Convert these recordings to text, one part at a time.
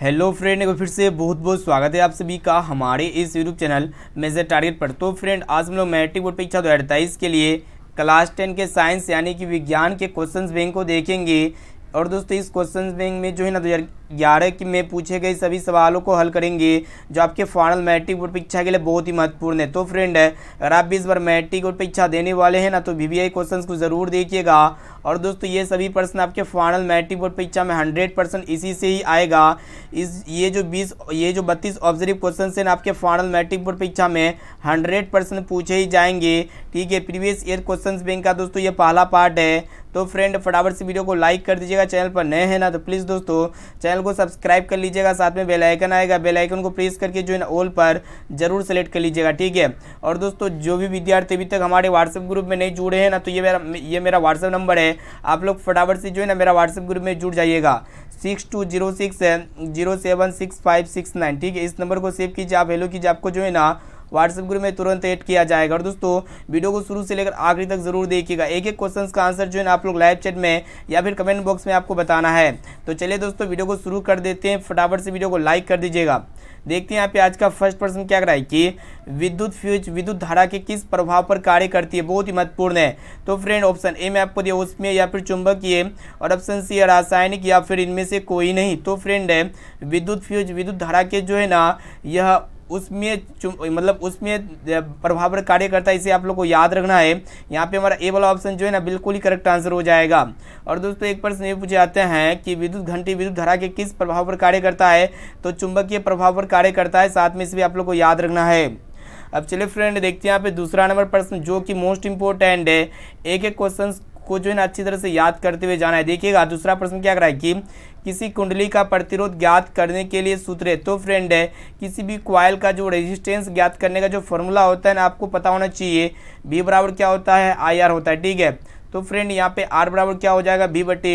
hello friend एक फिर से बहुत बहुत स्वागत है आप सभी का हमारे इस यूट्यूब चैनल मेजर टारगेट पर तो फ्रेंड आज हम लोग मैट्रिक बोर्ड परीक्षा दो के लिए क्लास टेन के साइंस यानी कि विज्ञान के क्वेश्चंस बैंक को देखेंगे और दोस्तों इस क्वेश्चंस बैंक में जो है ना दो ग्यारह की में पूछे गए सभी सवालों को हल करेंगे जो आपके फाइनल मैट्रिक बोर्ड परीक्षा के लिए बहुत ही महत्वपूर्ण है तो फ्रेंड अगर आप भी इस बार मैट्रिक बोर्ड परीक्षा देने वाले हैं ना तो वी वी क्वेश्चन को ज़रूर देखिएगा और दोस्तों ये सभी प्रश्न आपके फाइनल मैट्रिक बोर्ड परीक्षा में हंड्रेड परसेंट इसी से ही आएगा इस ये जो बीस ये जो बत्तीस ऑब्जर्व क्वेश्चन है आपके फाइनल मैट्रिक बोर्ड परीक्षा में हंड्रेड परसेंट पूछे ही जाएंगे ठीक है प्रीवियस ईयर क्वेश्चन बैंक का दोस्तों ये पहला पार्ट है तो फ्रेंड फटाफट से वीडियो को लाइक कर दीजिएगा चैनल पर नए हैं ना तो प्लीज़ दोस्तों चैनल को सब्सक्राइब कर लीजिएगा साथ में बेल आइकन आएगा बेल आइकन को प्रेस करके जो है ऑल पर जरूर सेलेक्ट कर लीजिएगा ठीक है और दोस्तों जो भी विद्यार्थी अभी तक हमारे व्हाट्सएप ग्रुप में नहीं जुड़े हैं ना तो ये मेरा ये मेरा व्हाट्सएप नंबर है आप लोग फटाफट से जो है ना मेरा व्हाट्सएप ग्रुप में जुड़ जाइएगा six two zero six zero seven six five six nine ठीक है इस नंबर को सेव कीजिए आप हेलो कीजिए आपको जो है ना व्हाट्सएप ग्रुप में तुरंत ऐड किया जाएगा और दोस्तों वीडियो को शुरू से लेकर आखिरी तक जरूर देखिएगा एक एक क्वेश्चन का आंसर जो है आप लोग लाइव चैट में या फिर कमेंट बॉक्स में आपको बताना है तो चलिए दोस्तों वीडियो को शुरू कर देते हैं फटाफट से वीडियो को लाइक कर दीजिएगा देखते हैं यहाँ पे आज का फर्स्ट प्रश्न क्या कराए कि विद्युत फ्यूज विद्युत धारा के किस प्रभाव पर कार्य करती है बहुत ही महत्वपूर्ण है तो फ्रेंड ऑप्शन ए में आपको दिया उसमें या फिर चुंबकीय और ऑप्शन सी रासायनिक या फिर इनमें से कोई नहीं तो फ्रेंड है विद्युत फ्यूज विद्युत धारा के जो है ना यह उसमें मतलब उसमें प्रभाव कार्य करता है इसे आप लोग को याद रखना है यहाँ पे हमारा ए वाला ऑप्शन जो है ना बिल्कुल ही करेक्ट आंसर हो जाएगा और दोस्तों एक प्रश्न ये पूछे जाते हैं कि विद्युत घंटी विद्युत धारा के किस प्रभाव पर कार्य करता है तो चुंबकीय प्रभाव पर कार्य करता है साथ में इसे भी आप लोग को याद रखना है अब चलिए फ्रेंड देखते हैं यहाँ पे दूसरा नंबर प्रश्न जो कि मोस्ट इंपोर्टेंट है एक एक क्वेश्चन को जो है ना अच्छी तरह से याद करते हुए जाना है देखिएगा दूसरा प्रश्न क्या कराए कि किसी कुंडली का प्रतिरोध ज्ञात करने के लिए सूत्र है तो फ्रेंड है किसी भी क्वाइल का जो रेजिस्टेंस ज्ञात करने का जो फॉर्मूला होता है ना आपको पता होना चाहिए बी बराबर क्या होता है आई आर होता है ठीक है तो फ्रेंड यहाँ पे आर बराबर क्या हो जाएगा बी बटे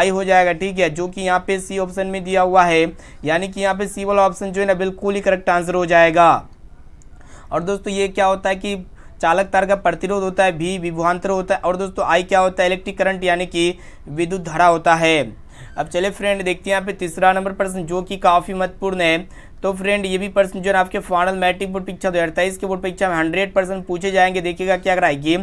आई हो जाएगा ठीक है जो कि यहाँ पे सी ऑप्शन में दिया हुआ है यानी कि यहाँ पे सी वाला ऑप्शन जो है ना बिल्कुल ही करेक्ट आंसर हो जाएगा और दोस्तों ये क्या होता है कि चालक तार का प्रतिरोध होता है भी विभुआंतर होता है और दोस्तों आई क्या होता है इलेक्ट्रिक करंट यानी कि विद्युत धारा होता है अब चले फ्रेंड देखते हैं यहाँ पे तीसरा नंबर प्रश्न जो कि काफ़ी महत्वपूर्ण है तो फ्रेंड ये भी प्रश्न जो है आपके फाइनल मैट्रिक बोर्ड परीक्षा दो के बोर्ड परीक्षा में हंड्रेड परसेंट पूछे जाएंगे देखिएगा क्या कराएगी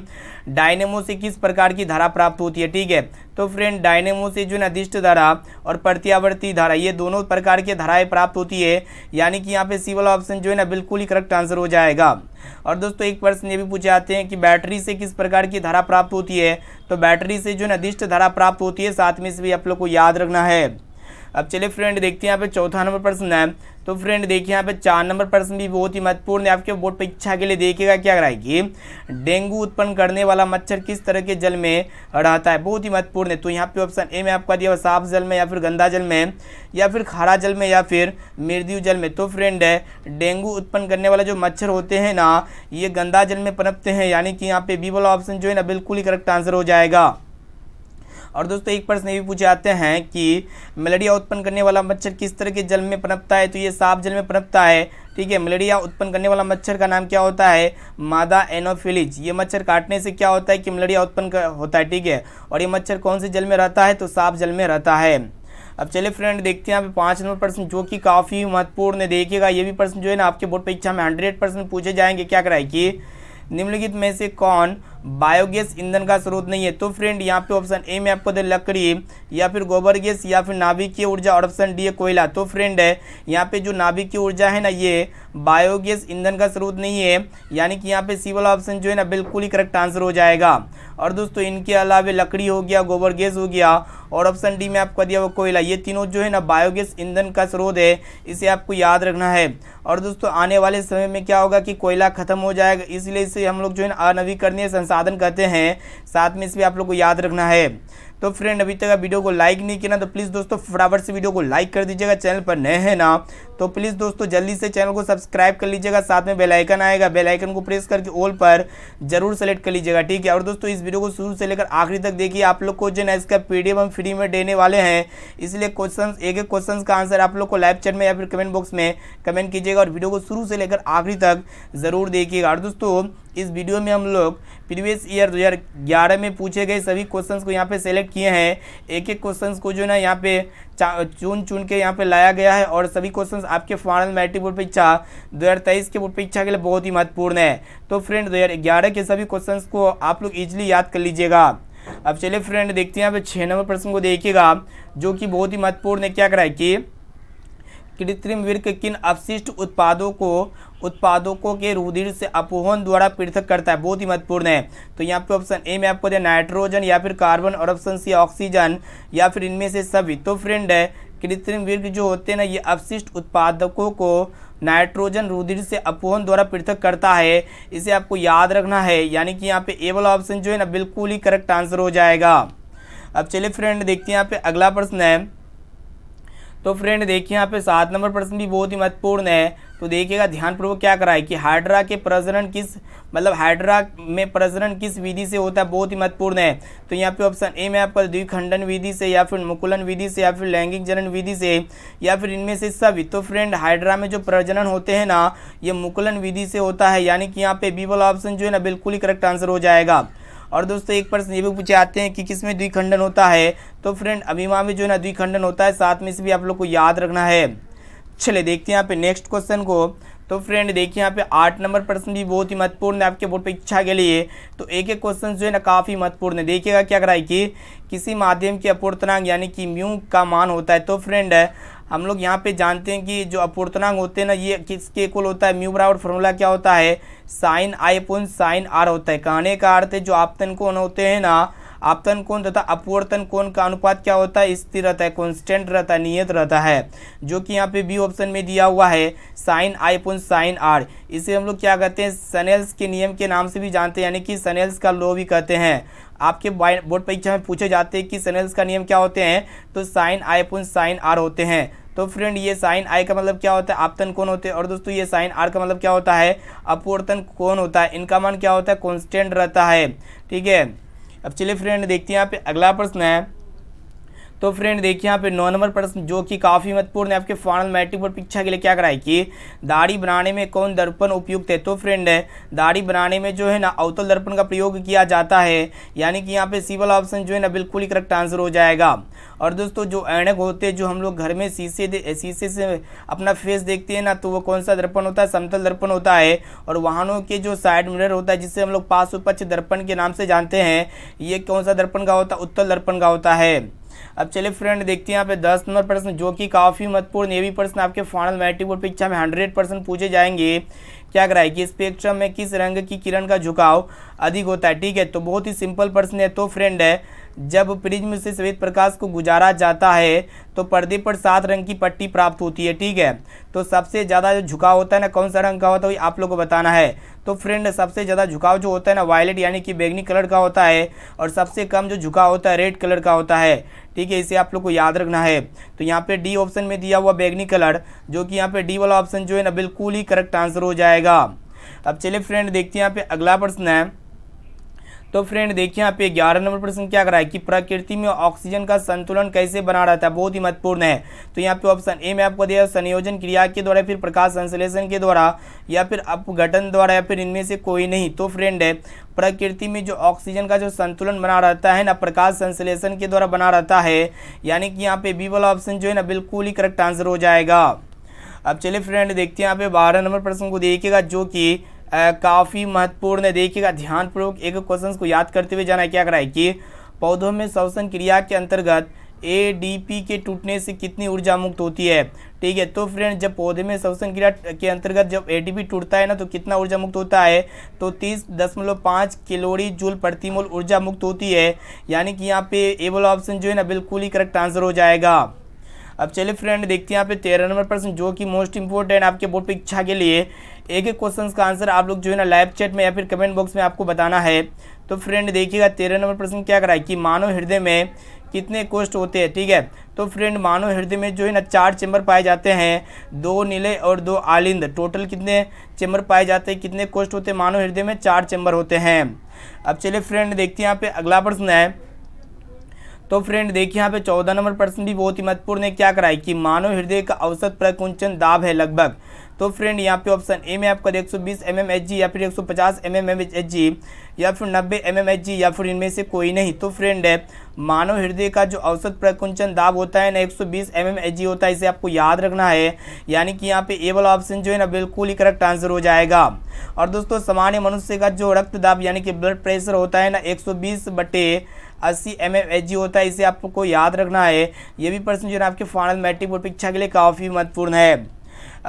डायनेमो से किस प्रकार की धारा प्राप्त होती है ठीक है तो फ्रेंड डायनेमो से जो अधिष्ट धारा और प्रत्यावर्ती धारा ये दोनों प्रकार की धाराएं प्राप्त होती है यानी कि यहाँ पे सिवल ऑप्शन जो है ना बिल्कुल ही करेक्ट आंसर हो जाएगा और दोस्तों एक प्रश्न ये भी पूछे आते हैं कि बैटरी से किस प्रकार की धारा प्राप्त होती है तो बैटरी से जो अधिष्ट धारा प्राप्त होती है साथ में इस भी आप लोग को याद रखना है अब चलिए फ्रेंड देखते हैं यहाँ पे चौथा नंबर प्रश्न है तो फ्रेंड देखिए यहाँ पे चार नंबर प्रश्न भी बहुत ही महत्वपूर्ण है आपके बोर्ड परीक्षा के लिए देखिएगा क्या कराएगी डेंगू उत्पन्न करने वाला मच्छर किस तरह के जल में रहता है बहुत ही महत्वपूर्ण है तो यहाँ पे ऑप्शन ए में आपका दिया साफ जल में या फिर गंदा जल में या फिर खारा जल में या फिर मृदु जल में तो फ्रेंड है डेंगू उत्पन्न करने वाला जो मच्छर होते हैं ना ये गंदा जल में पनपते हैं यानी कि यहाँ पे बी वाला ऑप्शन जो है ना बिल्कुल ही करेक्ट आंसर हो जाएगा और दोस्तों एक प्रश्न ये भी पूछे आते हैं कि मलेरिया उत्पन्न करने वाला मच्छर किस तरह के जल में पनपता है तो ये साफ जल में पनपता है ठीक है मलेरिया उत्पन्न करने वाला मच्छर का नाम क्या होता है मादा एनोफिलिज ये मच्छर काटने से क्या होता है कि मलेरिया उत्पन्न होता है ठीक है और ये मच्छर कौन से जल में रहता है तो साफ जल में रहता है अब चलिए फ्रेंड देखते हैं यहाँ पे पाँच नंबर प्रश्न जो कि काफ़ी महत्वपूर्ण है देखिएगा ये भी प्रश्न जो है ना आपके बोर्ड परीक्षा में हंड्रेड परसेंट पूछे जाएंगे क्या कराए कि निम्नलिखित में से कौन बायोगैस ईंधन का स्रोत नहीं है तो फ्रेंड यहाँ पे ऑप्शन ए में आपको दे लकड़ी या फिर गोबर गैस या फिर नाभिकीय ऊर्जा और ऑप्शन डी है कोयला तो फ्रेंड है यहाँ पे जो नाभिकीय ऊर्जा है ना ये बायोगैस ईंधन का स्रोत नहीं है यानी कि यहाँ पे सी वाला ऑप्शन जो है ना बिल्कुल ही करेक्ट आंसर हो जाएगा और दोस्तों इनके अलावा लकड़ी हो गया गोबर गैस हो गया और ऑप्शन डी में आपको दिया हुआ कोयला ये तीनों जो है ना बायोगैस ईंधन का स्रोत है इसे आपको याद रखना है और दोस्तों आने वाले समय में क्या होगा कि कोयला खत्म हो जाएगा इसलिए इसे हम लोग जो है ना अनवीकरणीय संसार साधन कहते हैं साथ में इस आप लोग को याद रखना है तो फ्रेंड अभी तक वीडियो को लाइक नहीं किया ना तो प्लीज़ दोस्तों फटाफट से वीडियो को लाइक कर दीजिएगा चैनल पर नए हैं ना तो प्लीज़ दोस्तों जल्दी से चैनल को सब्सक्राइब कर लीजिएगा साथ में बेलाइकन आएगा बेलाइकन को प्रेस करके ऑल पर जरूर सेलेक्ट कर लीजिएगा ठीक है और दोस्तों इस वीडियो को शुरू से लेकर आखिरी तक देखिए आप लोग को जो ना इसका पीडीएफ हम फ्री में देने वाले हैं इसलिए क्वेश्चन एक एक क्वेश्चन का आंसर आप लोग को लाइव चैट में या फिर कमेंट बॉक्स में कमेंट कीजिएगा और वीडियो को शुरू से लेकर आखिरी तक ज़रूर देखिएगा और दोस्तों इस वीडियो में हम लोग प्रीवियस ईयर 2011 में पूछे गए सभी क्वेश्चंस को यहाँ पे सेलेक्ट किए हैं एक एक क्वेश्चंस को जो ना यहाँ पे चुन चुन के यहाँ पे लाया गया है और सभी क्वेश्चंस आपके फाइनल मैट्रिक बोर्ड परीक्षा दो हज़ार तेईस के बोर्ड परीक्षा के लिए बहुत ही महत्वपूर्ण है तो फ्रेंड दो के सभी क्वेश्चंस को आप लोग इजीली याद कर लीजिएगा अब चलिए फ्रेंड देखते हैं यहाँ पे छः नंबर प्रश्न को देखिएगा जो कि बहुत ही महत्वपूर्ण है क्या कराए कि कृत्रिम वृक्क किन अपशिष्ट उत्पादों को उत्पादकों के रुधिर से अपोहन द्वारा पृथक करता है बहुत ही महत्वपूर्ण है तो यहाँ पे ऑप्शन ए में आपको दिया नाइट्रोजन या फिर कार्बन और ऑप्शन सी ऑक्सीजन या फिर इनमें से सभी तो फ्रेंड है कृत्रिम वृक्ष जो होते हैं ना ये अवशिष्ट उत्पादकों को नाइट्रोजन रुधिर से अपोहन द्वारा पृथक करता है इसे आपको याद रखना है यानी कि यहाँ पे ए वाला ऑप्शन जो है ना बिल्कुल ही करेक्ट आंसर हो जाएगा अब चलिए फ्रेंड देखते हैं यहाँ पे अगला प्रश्न है तो फ्रेंड देखिए यहाँ पे सात नंबर प्रश्न भी बहुत ही महत्वपूर्ण है तो देखिएगा ध्यानपूर्वक क्या करा है कि हाइड्रा के प्रजनन किस मतलब हाइड्रा में प्रजनन किस विधि से होता है बहुत ही महत्वपूर्ण है तो यहाँ पे ऑप्शन ए में आपका द्विखंडन विधि से या फिर मुकुलन विधि से या फिर लैंगिक जनन विधि से या फिर इनमें से सभी तो फ्रेंड हाइड्रा में जो प्रजनन होते हैं ना ये मुकुलन विधि से होता है यानी कि यहाँ पे बी वाला ऑप्शन जो है ना बिल्कुल ही करेक्ट आंसर हो जाएगा और दोस्तों एक प्रश्न ये भी पूछे आते हैं कि किस में द्विखंडन होता है तो फ्रेंड अभिमा में जो है ना द्विखंडन होता है साथ में से भी आप लोग को याद रखना है चले देखते हैं यहाँ पे नेक्स्ट क्वेश्चन को तो फ्रेंड देखिए यहाँ पे आठ नंबर प्रश्न भी बहुत ही महत्वपूर्ण है आपके बोर्ड इच्छा के लिए तो एक एक क्वेश्चन जो है ना काफ़ी महत्वपूर्ण है देखिएगा क्या कराए कि किसी माध्यम की अपूर्तनांक यानी कि म्यू का मान होता है तो फ्रेंड हम लोग यहाँ पे जानते हैं कि जो अपूर्तनांग होते हैं ना ये किसके इक्वल होता है म्यू बराबर फॉर्मूला क्या होता है साइन आई पुन साइन आर होता है कहने का अर्थ है जो आपतन कोण होते हैं ना आपतन कोण तथा अपवर्तन कोण का अनुपात क्या होता है स्थिर रहता है कॉन्स्टेंट रहता है नियत रहता है जो कि यहाँ पे बी ऑप्शन में दिया हुआ है साइन आई पुन साइन आर इसे हम लोग क्या कहते हैं सनेल्स के नियम के नाम से भी जानते हैं यानी कि सनेल्स का लो भी कहते हैं आपके बोर्ड परीक्षा में पूछे जाते हैं कि सनेल्स का नियम क्या होते हैं तो साइन आई पुन साइन आर होते हैं तो फ्रेंड ये साइन आई का मतलब क्या होता है आपतन कौन होते हैं और दोस्तों ये साइन आर का मतलब क्या होता है अपवर्तन कौन होता है इनका मान क्या होता है कॉन्स्टेंट रहता है ठीक है अब चलिए फ्रेंड देखते हैं यहाँ पे अगला प्रश्न है तो फ्रेंड देखिए यहाँ पे नौ नंबर प्रश्न जो कि काफ़ी महत्वपूर्ण है आपके फाइनल मैट्रिक पर परीक्षा के लिए क्या कराएगी दाढ़ी बनाने में कौन दर्पण उपयुक्त है तो फ्रेंड है दाढ़ी बनाने में जो है ना अवतल दर्पण का प्रयोग किया जाता है यानी कि यहाँ पे सिवल ऑप्शन जो है ना बिल्कुल ही करेक्ट आंसर हो जाएगा और दोस्तों जो ऐनक होते हैं जो हम लोग घर में शीशे शीशे से अपना फेस देखते हैं ना तो वो कौन सा दर्पण होता है समतल दर्पण होता है और वाहनों के जो साइड मिरर होता है जिसे हम लोग उपच दर्पण के नाम से जानते हैं ये कौन सा दर्पण का होता है उत्तल दर्पण का होता है अब चलिए फ्रेंड देखते हैं यहाँ पे दस नंबर प्रश्न जो कि काफ़ी महत्वपूर्ण ये भी प्रश्न आपके फाइनल मैट्रिक बोर्ड परीक्षा में हंड्रेड परसेंट पूछे जाएंगे क्या कराए कि स्पेक्ट्रम में किस रंग की किरण का झुकाव अधिक होता है ठीक है तो बहुत ही सिंपल प्रश्न है तो फ्रेंड है जब प्रिज्म से श्वेत प्रकाश को गुजारा जाता है तो पर्दे पर सात रंग की पट्टी प्राप्त होती है ठीक है तो सबसे ज़्यादा जो झुकाव होता है ना कौन सा रंग का होता है आप लोग को बताना है तो फ्रेंड सबसे ज़्यादा झुकाव जो होता है ना वायलेट यानी कि बैगनी कलर का होता है और सबसे कम जो झुकाव होता है रेड कलर का होता है ठीक है इसे आप लोग को याद रखना है तो यहाँ पे डी ऑप्शन में दिया हुआ बैगनी कलर जो कि यहाँ पे डी वाला ऑप्शन जो है ना बिल्कुल ही करेक्ट आंसर हो जाएगा जाएगा अब चलिए फ्रेंड देखते हैं यहाँ पे अगला प्रश्न है तो फ्रेंड देखिए यहाँ पे ग्यारह नंबर प्रश्न क्या करा है कि प्रकृति में ऑक्सीजन का संतुलन कैसे बना रहता है बहुत ही महत्वपूर्ण है तो यहाँ पे ऑप्शन ए में आपको दिया संयोजन क्रिया के द्वारा फिर प्रकाश संश्लेषण के द्वारा या फिर अपघटन द्वारा या फिर इनमें से कोई नहीं तो फ्रेंड है प्रकृति में जो ऑक्सीजन का जो संतुलन बना रहता है ना प्रकाश संश्लेषण के द्वारा बना रहता है यानी कि यहाँ पे बी वाला ऑप्शन जो है ना बिल्कुल ही करेक्ट आंसर हो जाएगा अब चलिए फ्रेंड देखते हैं यहाँ पे बारह नंबर प्रश्न को देखिएगा जो कि काफ़ी महत्वपूर्ण है देखिएगा ध्यानपूर्वक एक क्वेश्चन को याद करते हुए जाना क्या करा है कि पौधों में श्वसन क्रिया के अंतर्गत पी के टूटने से कितनी ऊर्जा मुक्त होती है ठीक है तो फ्रेंड जब पौधे में श्वसन क्रिया के अंतर्गत जब पी टूटता है ना तो कितना ऊर्जा मुक्त होता है तो तीस दशमलव पाँच किलोरी जूल प्रतिमूल ऊर्जा मुक्त होती है यानी कि यहाँ पे ए वाला ऑप्शन जो है ना बिल्कुल ही करेक्ट आंसर हो जाएगा अब चलिए फ्रेंड देखते हैं यहाँ पे तेरह नंबर प्रश्न जो कि मोस्ट इंपॉर्टेंट आपके बोर्ड परीक्षा के लिए एक एक क्वेश्चन का आंसर आप लोग जो है ना लाइव चैट में या फिर कमेंट बॉक्स में आपको बताना है तो फ्रेंड देखिएगा तेरह नंबर प्रश्न क्या कराए कि मानव हृदय में कितने कोष्ठ होते हैं ठीक है तो फ्रेंड मानव हृदय में जो है ना चार चैम्बर पाए जाते हैं दो नीले और दो आलिंद टोटल कितने चैम्बर पाए जाते हैं कितने कोष्ठ होते हैं मानव हृदय में चार चैम्बर होते हैं अब चलिए फ्रेंड देखते हैं यहाँ पे अगला प्रश्न है तो फ्रेंड देखिए यहाँ पे चौदह नंबर प्रश्न भी बहुत ही महत्वपूर्ण है क्या कराए कि मानव हृदय का औसत प्रकुंचन दाब है लगभग तो फ्रेंड यहाँ पे ऑप्शन ए में आपका 120 सौ बीस एम एम एच जी या फिर 150 सौ पचास एम एम एच जी या फिर 90 एम एम एच जी या फिर इनमें से कोई नहीं तो फ्रेंड है मानव हृदय का जो औसत प्रकुंचन दाब होता है ना 120 सौ बीस एम एम एच जी होता है इसे आपको याद रखना है यानी कि यहाँ पे ए वाला ऑप्शन जो है ना बिल्कुल ही करेक्ट आंसर हो जाएगा और दोस्तों सामान्य मनुष्य का जो रक्त दाब यानी कि ब्लड प्रेशर होता है ना एक सौ बटे अस्सी एम एच जी होता है इसे आपको याद रखना है ये भी प्रश्न जो है आपके फाइनल मैट्रिक बोर्ड परीक्षा के लिए काफ़ी महत्वपूर्ण है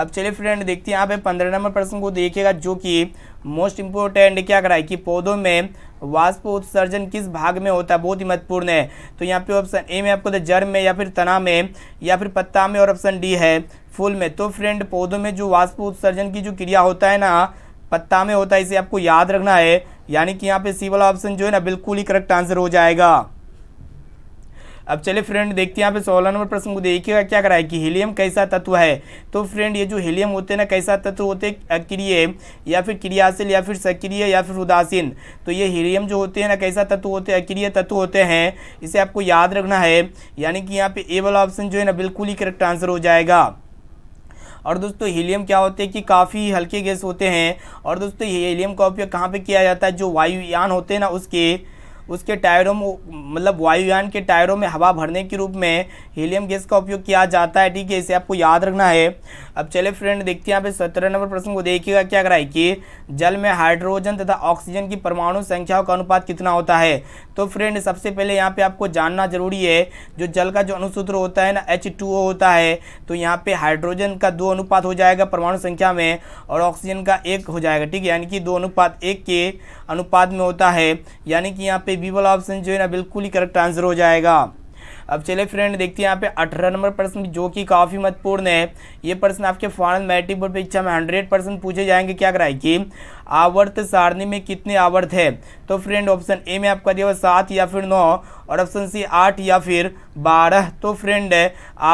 अब चलिए फ्रेंड देखते हैं यहाँ पे पंद्रह नंबर प्रश्न को देखिएगा जो कि मोस्ट इम्पोर्टेंट क्या कराए कि पौधों में वाष्प उत्सर्जन किस भाग में होता है बहुत ही महत्वपूर्ण है तो यहाँ पे ऑप्शन ए में आपको तो जड़ में या फिर तना में या फिर पत्ता में और ऑप्शन डी है फूल में तो फ्रेंड पौधों में जो वाष्प उत्सर्जन की जो क्रिया होता है ना पत्ता में होता है इसे आपको याद रखना है यानी कि यहाँ पे सी वाला ऑप्शन जो है ना बिल्कुल ही करेक्ट आंसर हो जाएगा अब चले फ्रेंड देखते हैं यहाँ पे सोलह नंबर प्रश्न को देखिएगा क्या कराए कि हीलियम कैसा तत्व है तो फ्रेंड ये जो हीलियम होते हैं ना कैसा तत्व होते अक्रिय या फिर क्रियाशील या फिर सक्रिय या फिर उदासीन तो ये हीलियम जो होते हैं ना कैसा तत्व होते हैं अक्रिय तत्व होते हैं इसे आपको याद रखना है यानी कि यहाँ पे ए वाला ऑप्शन जो है ना बिल्कुल ही करेक्ट आंसर हो जाएगा और दोस्तों हीलियम क्या होते हैं कि काफ़ी हल्के गैस होते हैं और दोस्तों हीलियम का उपयोग कहाँ पर किया जाता है जो वायुयान होते हैं ना उसके उसके टायरों में मतलब वायुयान के टायरों में हवा भरने के रूप में हीलियम गैस का उपयोग किया जाता है ठीक है इसे आपको याद रखना है अब चले फ्रेंड देखते हैं यहाँ पे सत्रह नंबर प्रश्न को देखिएगा क्या कराए कि जल में हाइड्रोजन तथा ऑक्सीजन की परमाणु संख्याओं का अनुपात कितना होता है तो फ्रेंड सबसे पहले यहाँ पे आपको जानना जरूरी है जो जल का जो अनुसूत्र होता है ना एच होता है तो यहाँ पे हाइड्रोजन का दो अनुपात हो जाएगा परमाणु संख्या में और ऑक्सीजन का एक हो जाएगा ठीक है यानी कि दो अनुपात एक के अनुपात में होता है यानी कि यहाँ पे बी वाला ऑप्शन जो है ना बिल्कुल ही करेक्ट आंसर हो जाएगा अब चले फ्रेंड देखते हैं यहाँ पे अठारह नंबर प्रश्न जो कि काफ़ी महत्वपूर्ण है ये प्रश्न आपके फाइनल मैट्रिक बोर्ड परीक्षा में हंड्रेड परसेंट पूछे जाएंगे क्या कराए कि आवर्त सारणी में कितने आवर्त है तो फ्रेंड ऑप्शन ए में आपका दिया हुआ सात या फिर नौ और ऑप्शन सी आठ या फिर बारह तो फ्रेंड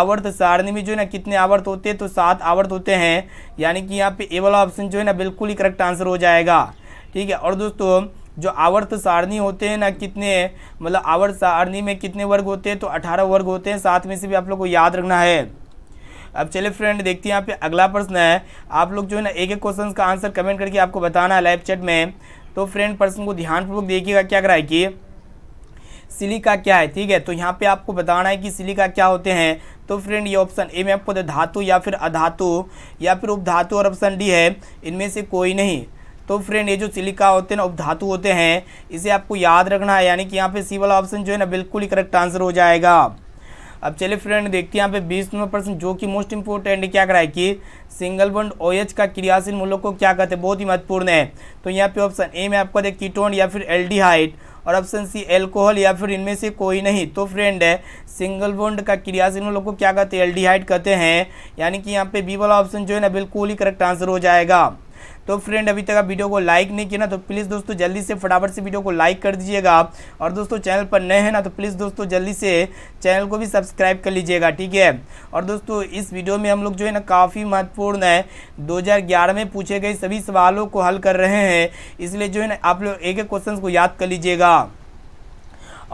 आवर्त सारणी में जो है ना कितने आवर्त होते हैं तो सात आवर्त होते हैं यानी कि यहाँ पे ए वाला ऑप्शन जो है ना बिल्कुल ही करेक्ट आंसर हो जाएगा ठीक है और दोस्तों जो आवर्त सारणी होते हैं ना कितने मतलब आवर्त सारणी में कितने वर्ग होते हैं तो अठारह वर्ग होते हैं साथ में से भी आप लोग को याद रखना है अब चले फ्रेंड देखते हैं यहाँ पे अगला प्रश्न है आप लोग जो है ना एक एक क्वेश्चन का आंसर कमेंट करके आपको बताना है लाइव चैट में तो फ्रेंड प्रश्न को ध्यानपूर्वक देखिएगा क्या कराए कि सिलिका क्या है ठीक है तो यहाँ पे आपको बताना है कि सिलिका क्या होते हैं तो फ्रेंड ये ऑप्शन ए में आपको धातु या फिर अधातु या फिर उपधातु और ऑप्शन डी है इनमें से कोई नहीं तो फ्रेंड ये जो सिलिका होते हैं ना उपधातु होते हैं इसे आपको याद रखना है यानी कि यहाँ पे सी वाला ऑप्शन जो है ना बिल्कुल ही करेक्ट आंसर हो जाएगा अब चलिए फ्रेंड देखते हैं यहाँ पे बीस नंबर प्रश्न जो कि मोस्ट इंपोर्टेंट क्या कराए कि सिंगल बंड ओ ओएच का क्रियाशील मूल्य को क्या कहते हैं बहुत ही महत्वपूर्ण है तो यहाँ पे ऑप्शन ए में आपको दे कीटोन या फिर एल और ऑप्शन सी एल्कोहल या फिर इनमें से कोई नहीं तो फ्रेंड है सिंगल बॉन्ड का क्रियाशील मूल्य को क्या कहते हैं एल कहते हैं यानी कि यहाँ पे बी वाला ऑप्शन जो है ना बिल्कुल ही करेक्ट आंसर हो जाएगा तो फ्रेंड अभी तक आप वीडियो को लाइक नहीं किया ना तो प्लीज़ दोस्तों जल्दी से फटाफट से वीडियो को लाइक कर दीजिएगा आप और दोस्तों चैनल पर नए हैं ना तो प्लीज़ दोस्तों जल्दी से चैनल को भी सब्सक्राइब कर लीजिएगा ठीक है और दोस्तों इस वीडियो में हम लोग जो है ना काफ़ी महत्वपूर्ण है दो में पूछे गए सभी सवालों को हल कर रहे हैं इसलिए जो है ना आप लोग एक एक क्वेश्चन को याद कर लीजिएगा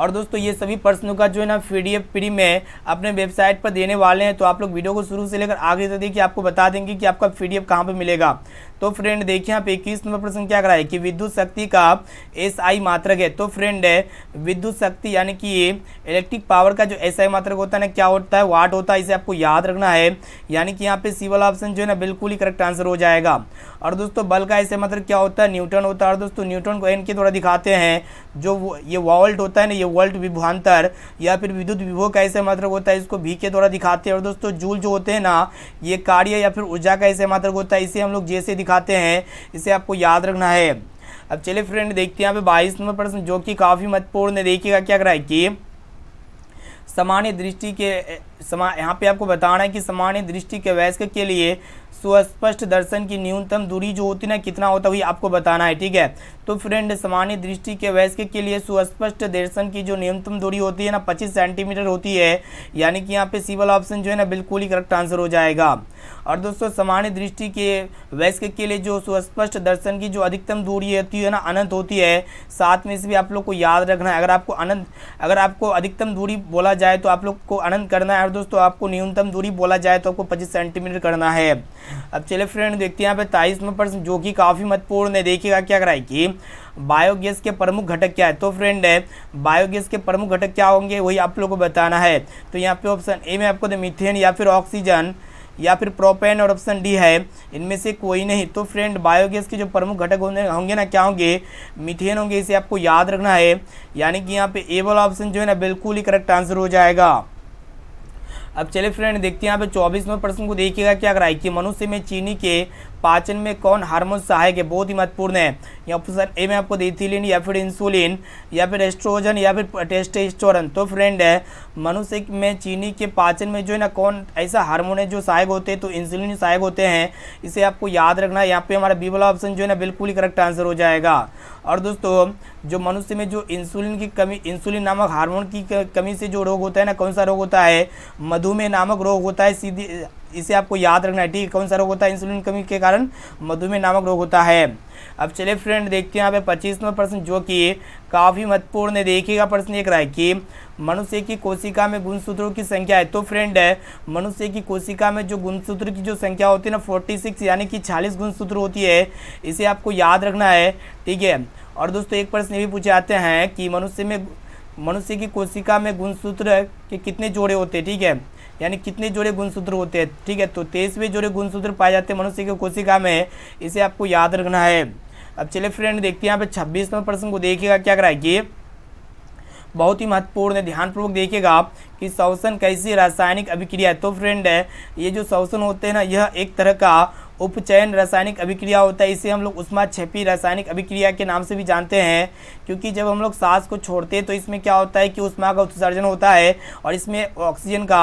और दोस्तों ये सभी प्रश्नों का जो है ना पी फ्री में अपने वेबसाइट पर देने वाले हैं तो आप लोग वीडियो को शुरू से लेकर आगे तक देखिए आपको बता देंगे कि आपका पी डी कहाँ पर मिलेगा तो फ्रेंड देखिए यहाँ पे इक्कीस नंबर प्रश्न क्या करा है कि विद्युत शक्ति का एस आई मात्रक है तो फ्रेंड विद्युत शक्ति यानी कि इलेक्ट्रिक पावर का जो एस आई मात्रक होता है ना क्या होता है वाट होता है इसे आपको याद रखना है यानी कि यहाँ पे सी वाला ऑप्शन जो है ना बिल्कुल ही करेक्ट आंसर हो जाएगा और दोस्तों बल का ऐसे मात्रक क्या होता है न्यूटन होता है और दोस्तों न्यूटन को एन के द्वारा दिखाते हैं जो ये वॉल्ट होता है ना ये वॉल्ट विभवान्तर या फिर विद्युत विभो का ऐसे मात्रक होता है इसको भी के द्वारा दिखाते हैं और दोस्तों जूल जो होते हैं ना ये कार्य या फिर ऊर्जा का ऐसे मात्रक होता है इसे हम लोग जैसे दिखाते हैं इसे आपको याद रखना है अब चलिए फ्रेंड देखते हैं यहाँ पे बाईस नंबर प्रश्न जो कि काफ़ी महत्वपूर्ण है देखिएगा क्या कराए कि सामान्य दृष्टि के समा यहाँ पे आपको बताना है कि सामान्य दृष्टि के वयस्क के लिए सुस्पष्ट दर्शन की न्यूनतम दूरी जो होती है ना कितना होता है आपको बताना है ठीक है तो फ्रेंड सामान्य दृष्टि के वयस्क के लिए सुस्पष्ट दर्शन की जो न्यूनतम दूरी होती है ना 25 सेंटीमीटर होती है यानी कि यहाँ पे सिवल ऑप्शन जो है ना बिल्कुल ही करेक्ट आंसर हो जाएगा और दोस्तों सामान्य दृष्टि के वयस्क के लिए जो सुस्पष्ट दर्शन की जो अधिकतम दूरी होती है ना अनंत होती है साथ में से भी आप लोग को याद रखना है अगर आपको अनंत अगर आपको अधिकतम दूरी बोला जाए तो आप लोग को अनंत करना है है दोस्तों आपको न्यूनतम दूरी बोला जाए तो आपको 25 सेंटीमीटर करना है अब चले फ्रेंड देखते हैं यहाँ पे ताइसवा प्रश्न जो कि काफ़ी महत्वपूर्ण है देखिएगा क्या कराए कि बायोगैस के प्रमुख घटक क्या है तो फ्रेंड है बायोगैस के प्रमुख घटक क्या होंगे वही आप लोगों को बताना है तो यहाँ पे ऑप्शन ए में आपको मिथेन या फिर ऑक्सीजन या फिर प्रोपेन और ऑप्शन डी है इनमें से कोई नहीं तो फ्रेंड बायोगैस के जो प्रमुख घटक होंगे होंगे ना क्या होंगे मिथेन होंगे इसे आपको याद रखना है यानी कि यहाँ पे ए वाला ऑप्शन जो है ना बिल्कुल ही करेक्ट आंसर हो जाएगा अब चले फ्रेंड देखते हैं यहाँ पे चौबीसवें प्रश्न को देखिएगा क्या कराई कि मनुष्य में चीनी के पाचन में कौन हार्मोन सहायक है बहुत ही महत्वपूर्ण है या ऑप्शन ए में आपको इथिलीन या फिर इंसुलिन या फिर एस्ट्रोजन या फिर टेस्टेस्टोरन तो फ्रेंड है मनुष्य में चीनी के पाचन में जो है ना कौन ऐसा हार्मोन है जो सहायक होते हैं तो इंसुलिन सहायक होते हैं इसे आपको याद रखना है यहाँ पे हमारा बी वाला ऑप्शन जो है ना बिल्कुल ही करेक्ट आंसर हो जाएगा और दोस्तों जो मनुष्य में जो इंसुलिन की कमी इंसुलिन नामक हार्मोन की कमी से जो रोग होता है ना कौन सा रोग होता है मधुमेह नामक रोग होता है सीधी इसे आपको याद रखना है ठीक कौन सा रोग होता है इंसुलिन कमी के कारण मधुमेह नामक रोग होता है अब चले फ्रेंड देखते हैं यहाँ पे पच्चीसवा प्रश्न जो कि काफ़ी महत्वपूर्ण है देखिएगा प्रश्न एक रहा है कि मनुष्य की कोशिका में गुणसूत्रों की संख्या है तो फ्रेंड है मनुष्य की कोशिका में जो गुणसूत्र की जो संख्या होती है ना फोर्टी सिक्स यानी कि छालीस गुणसूत्र होती है इसे आपको याद रखना है ठीक है और दोस्तों एक प्रश्न ये भी पूछे आते हैं कि मनुष्य में मनुष्य की कोशिका में गुणसूत्र के कितने जोड़े होते हैं ठीक है यानी कितने जोड़े गुणसूत्र होते हैं ठीक है तो तेईसवें जोड़े गुणसूत्र पाए जाते हैं मनुष्य के कोशिका में इसे आपको याद रखना है अब चले फ्रेंड देखते हैं यहाँ पे छब्बीसवें प्रश्न को देखिएगा क्या कराएगी बहुत ही महत्वपूर्ण है ध्यानपूर्वक देखिएगा आप कि शोषण कैसी रासायनिक अभिक्रिया है तो फ्रेंड है ये जो शोषण होते हैं ना यह एक तरह का उपचयन रासायनिक अभिक्रिया होता है इसे हम लोग उष्मा छपी रासायनिक अभिक्रिया के नाम से भी जानते हैं क्योंकि जब हम लोग सांस को छोड़ते हैं तो इसमें क्या होता है कि उष्मा का उत्सर्जन होता है और इसमें ऑक्सीजन का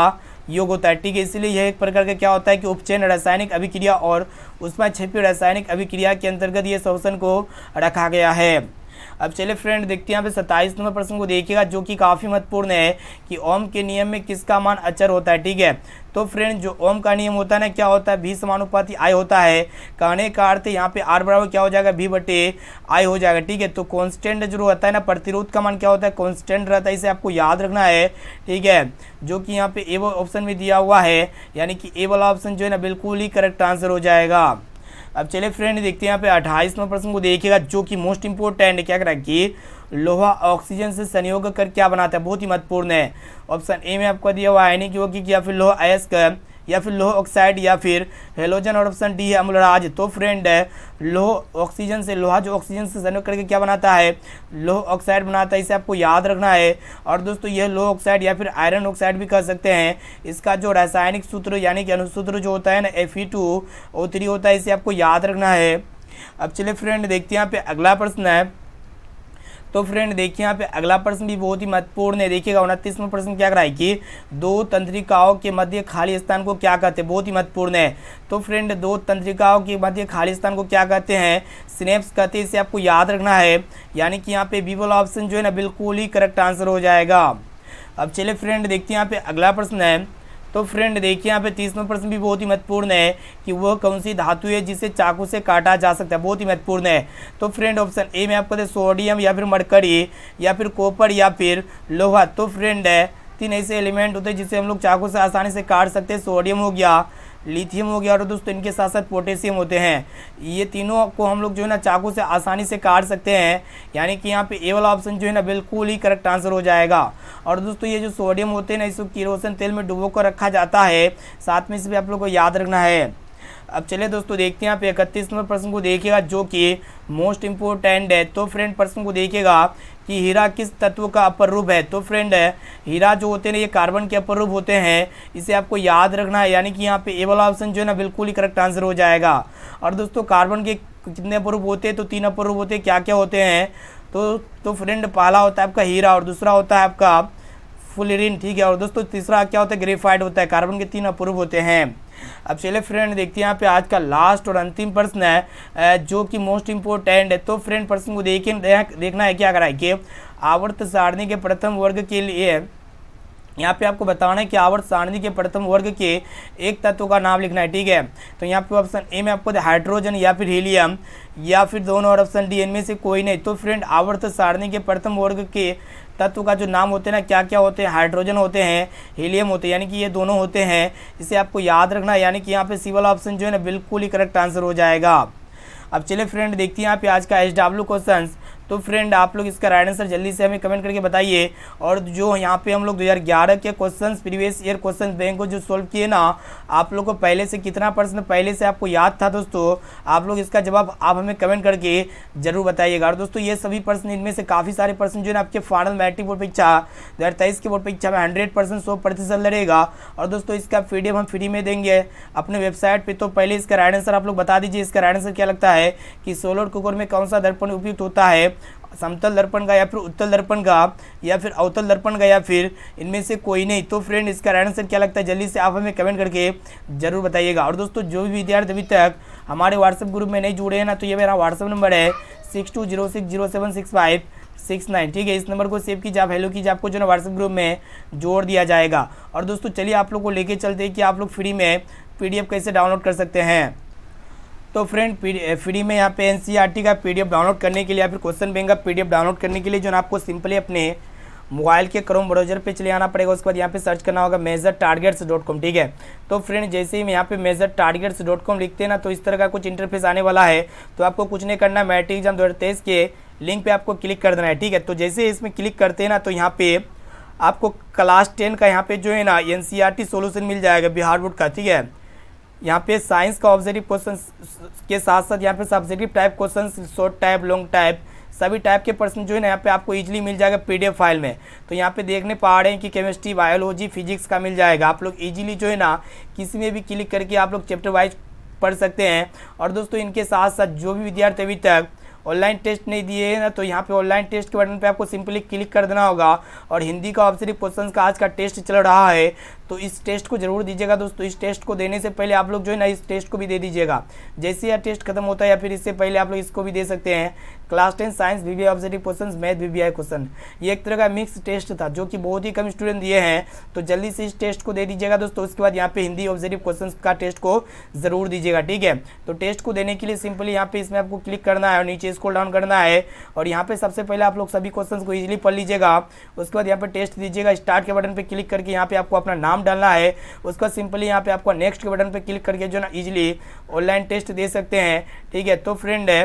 योग होता है ठीक है इसलिए यह एक प्रकार का क्या होता है कि उपचयन रासायनिक अभिक्रिया और उसमें छिपी रासायनिक अभिक्रिया के अंतर्गत ये शोषण को रखा गया है अब चले फ्रेंड देखते हैं यहाँ पे सत्ताईस नंबर प्रश्न को देखिएगा जो कि काफ़ी महत्वपूर्ण है कि ओम के नियम में किसका मान अचर होता है ठीक है तो फ्रेंड जो ओम का नियम होता है ना क्या होता है भी समानुपाति आय होता है कहने का अर्थ यहाँ पे आर बराबर क्या हो जाएगा भी बटे आय हो जाएगा ठीक है तो कॉन्स्टेंट जो रहता है ना प्रतिरोध का मान क्या होता है कॉन्स्टेंट रहता है इसे आपको याद रखना है ठीक है जो कि यहाँ पे ए ऑप्शन में दिया हुआ है यानी कि ए वाला ऑप्शन जो है ना बिल्कुल ही करेक्ट आंसर हो जाएगा अब चले फ्रेंड देखते हैं यहाँ पे अट्ठाईसवें प्रश्न को देखिएगा जो कि मोस्ट इंपोर्टेंट क्या करा कि लोहा ऑक्सीजन से संयोग कर क्या बनाता है बहुत ही महत्वपूर्ण है ऑप्शन ए में आपका दिया हुआ आयनिक कि या फिर लोहा अयस्क या फिर लोह ऑक्साइड या फिर हेलोजन और ऑप्शन डी है अम्लराज तो फ्रेंड है लोह ऑक्सीजन से लोहा जो ऑक्सीजन से संयोग करके क्या बनाता है लोह ऑक्साइड बनाता है इसे आपको याद रखना है और दोस्तों यह लोह ऑक्साइड या फिर आयरन ऑक्साइड भी कह सकते हैं इसका जो रासायनिक सूत्र यानी कि अनुसूत्र जो होता है ना एफ होता है इसे आपको याद रखना है अब चले फ्रेंड देखते हैं यहाँ पे अगला प्रश्न है तो फ्रेंड देखिए यहाँ पे अगला प्रश्न भी बहुत ही महत्वपूर्ण है देखिएगा उनतीसवा प्रश्न क्या कराए कि दो तंत्रिकाओं के मध्य खाली स्थान को क्या कहते हैं बहुत ही महत्वपूर्ण है तो फ्रेंड दो तंत्रिकाओं के मध्य खाली स्थान को क्या कहते हैं स्नेप्स कहते हैं इसे आपको याद रखना है यानी कि यहाँ पे बी वाला ऑप्शन जो है ना बिल्कुल ही करेक्ट आंसर हो जाएगा अब चलिए फ्रेंड देखते हैं यहाँ पे अगला प्रश्न है तो फ्रेंड देखिए यहाँ पे तीसवा प्रश्न भी बहुत ही महत्वपूर्ण है कि वह कौन सी धातु है जिसे चाकू से काटा जा सकता है बहुत ही महत्वपूर्ण है तो फ्रेंड ऑप्शन ए में आपको सोडियम या फिर मरकरी या फिर कॉपर या फिर लोहा तो फ्रेंड है तीन ऐसे एलिमेंट होते हैं जिसे हम लोग चाकू से आसानी से काट सकते हैं सोडियम हो गया लिथियम हो गया और दोस्तों इनके साथ साथ पोटेशियम होते हैं ये तीनों को हम लोग जो है ना चाकू से आसानी से काट सकते हैं यानी कि यहाँ पे ए वाला ऑप्शन जो है ना बिल्कुल ही करेक्ट आंसर हो जाएगा और दोस्तों ये जो सोडियम होते हैं ना इसको किरोसन तेल में डुबो कर रखा जाता है साथ में इस भी आप लोग को याद रखना है अब चलिए दोस्तों देखते हैं आप इकतीस नंबर प्रश्न को देखिएगा जो कि मोस्ट इम्पोर्टेंट है तो फ्रेंड प्रश्न को देखिएगा कि हीरा किस तत्व का अपर रूप है तो फ्रेंड हीरा जो होते हैं ये कार्बन के अपर रूप होते हैं इसे आपको याद रखना है यानी कि यहाँ पे ए वाला ऑप्शन जो है ना बिल्कुल ही करेक्ट आंसर हो जाएगा और दोस्तों कार्बन के कितने अपर रूप होते हैं तो तीन अपर रूप होते हैं क्या क्या होते हैं तो तो फ्रेंड पहला होता है आपका हीरा और दूसरा होता है आपका फुलरिन ठीक है और दोस्तों तीसरा क्या होता है ग्रेफाइड होता है कार्बन के तीन अपरूप होते हैं अब चले फ्रेंड देखते हैं यहाँ पे आज का लास्ट और अंतिम प्रश्न है जो कि मोस्ट इंपोर्टेंट है तो फ्रेंड प्रश्न को देखें देखना है क्या करा है कि आवर्त सारणी के प्रथम वर्ग के लिए यहाँ पे आपको बताना है कि आवर्त सारणी के प्रथम वर्ग के एक तत्व का नाम लिखना है ठीक है तो यहाँ पे ऑप्शन ए में आपको हाइड्रोजन या फिर हीलियम या फिर दोनों और ऑप्शन डी इनमें से कोई नहीं तो फ्रेंड आवर्त सारणी के प्रथम वर्ग के तत्व का जो नाम होते हैं ना क्या क्या होते हैं हाइड्रोजन होते हैं हीलियम होते हैं यानी कि ये दोनों होते हैं इसे आपको याद रखना यानी कि यहाँ पे सिवल ऑप्शन जो है ना बिल्कुल ही करेक्ट आंसर हो जाएगा अब चले फ्रेंड देखते हैं यहाँ पे आज का एच डब्ल्यू क्वेश्चन तो फ्रेंड आप लोग इसका राइट आंसर जल्दी से हमें कमेंट करके बताइए और जो यहाँ पे हम लोग 2011 के question previous year question bank को जो सॉल्व किए ना आप लोग को पहले से कितना परसेंट पहले से आपको याद था दोस्तों आप लोग इसका जवाब आप हमें कमेंट करके जरूर बताइएगा और दोस्तों ये सभी पर्सन इनमें से काफ़ी सारे पर्सन जो है आपके फाइनल मैट्रिक बोर्ड परीक्षा दो के बोर्ड परीक्षा में हंड्रेड परसेंट सौ प्रतिशत लड़ेगा और दोस्तों इसका फी हम फ्री में देंगे अपने वेबसाइट पर तो पहले इसका राइट आंसर आप लोग बता दीजिए इसका राइट आंसर क्या लगता है कि सोलर कुकर में कौन सा दर्पण उपयुक्त होता है समतल दर्पण का या फिर उत्तल दर्पण का या फिर अवतल दर्पण का या फिर इनमें से कोई नहीं तो फ्रेंड इसका राइट आंसर क्या लगता है जल्दी से आप हमें कमेंट करके जरूर बताइएगा और दोस्तों जो भी विद्यार्थी अभी तक हमारे व्हाट्सएप ग्रुप में नहीं जुड़े हैं ना तो ये मेरा व्हाट्सअप नंबर है six two zero six zero seven six five six nine ठीक है इस नंबर को सेव कीजिए आप हेलो कीजिए आपको जो ना व्हाट्सएप ग्रुप में जोड़ दिया जाएगा और दोस्तों चलिए आप लोग को लेके चलते हैं कि आप लोग फ्री में पीडीएफ कैसे डाउनलोड कर सकते हैं तो फ्रेंड फ्री eh, में यहाँ पे टी e का एफ डाउनलोड करने के लिए या फिर क्वेश्चन बैंक का एफ डाउनलोड करने के लिए जो आपको सिंपली अपने मोबाइल के क्रोम ब्राउजर पे चले आना पड़ेगा उसके बाद यहाँ पे सर्च करना होगा मेजर टारगेट्स डॉट कॉम ठीक है तो फ्रेंड जैसे ही यहाँ पे मेजर टारगेट्स डॉट कॉम लिखते हैं ना तो इस तरह का कुछ इंटरफेस आने वाला है तो आपको कुछ नहीं करना मैट्रिक एग्जाम दो के लिंक पे आपको क्लिक कर देना है ठीक है तो जैसे इसमें क्लिक करते हैं ना तो यहाँ पे आपको क्लास टेन का यहाँ पे जो है ना एन सी e मिल जाएगा बिहार बोर्ड का ठीक है यहाँ पे साइंस का ऑब्जेक्टिव क्वेश्चन के साथ साथ यहाँ पे subjective type question short type long type सभी टाइप के प्रश्न जो है ना यहाँ पे आपको इजीली मिल जाएगा पीडीएफ फाइल में तो यहाँ पे देखने पा रहे हैं कि केमिस्ट्री बायोलॉजी फिजिक्स का मिल जाएगा आप लोग इजीली जो है ना किसी में भी क्लिक करके आप लोग चैप्टर वाइज पढ़ सकते हैं और दोस्तों इनके साथ साथ जो भी विद्यार्थी अभी तक ऑनलाइन टेस्ट नहीं दिए हैं ना तो यहाँ पे ऑनलाइन टेस्ट के बटन पे आपको सिंपली क्लिक कर देना होगा और हिंदी का ऑप्शन क्वेश्चन का आज का टेस्ट चल रहा है तो इस टेस्ट को जरूर दीजिएगा दोस्तों इस टेस्ट को देने से पहले आप लोग जो है ना इस टेस्ट को भी दे दीजिएगा जैसे यह टेस्ट खत्म होता है या फिर इससे पहले आप लोग इसको भी दे सकते हैं class ten science B V objective question math आई क्वेश्चन ये एक तरह का मिक्स टेस्ट था जो कि बहुत ही कम स्टूडेंट दिए हैं तो जल्दी से इस टेस्ट को दे दीजिएगा दोस्तों उसके बाद यहाँ पे हिंदी ऑब्जेक्टिव क्वेश्चन का टेस्ट को जरूर दीजिएगा ठीक है तो टेस्ट को देने के लिए सिंपली यहाँ पे इसमें आपको क्लिक करना है और नीचे स्कोल डाउन करना है और यहाँ पे सबसे पहले आप लोग सभी क्वेश्चन को ईजिली पढ़ लीजिएगा उसके बाद यहाँ पे टेस्ट दीजिएगा स्टार्ट के बटन पर क्लिक करके यहाँ पे आपको अपना नाम डालना है उसके बाद सिंपली यहाँ पे आपको नेक्स्ट के बटन पर क्लिक करके जो ना ईजिली ऑनलाइन टेस्ट दे सकते हैं ठीक है तो फ्रेंड है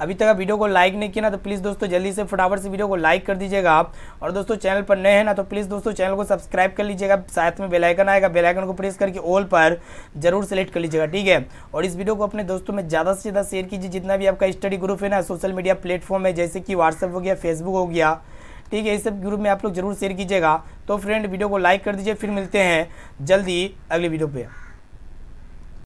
अभी तक वीडियो को लाइक नहीं किया ना तो प्लीज़ दोस्तों जल्दी से फटाफट से वीडियो को लाइक कर दीजिएगा आप और दोस्तों चैनल पर नए हैं ना तो प्लीज़ दोस्तों चैनल को सब्सक्राइब कर लीजिएगा साथ में बेलाइकन आएगा बेलाइकन को प्रेस करके ऑल पर जरूर सेलेक्ट कर लीजिएगा ठीक है और इस वीडियो को अपने दोस्तों में ज़्यादा से ज़्यादा शेयर कीजिए जितना भी आपका स्टडी ग्रुप है ना सोशल मीडिया प्लेटफॉर्म है जैसे कि व्हाट्सअप हो गया फेसबुक हो गया ठीक है ये सब ग्रुप में आप लोग जरूर शेयर कीजिएगा तो फ्रेंड वीडियो को लाइक कर दीजिए फिर मिलते हैं जल्दी अगली वीडियो पर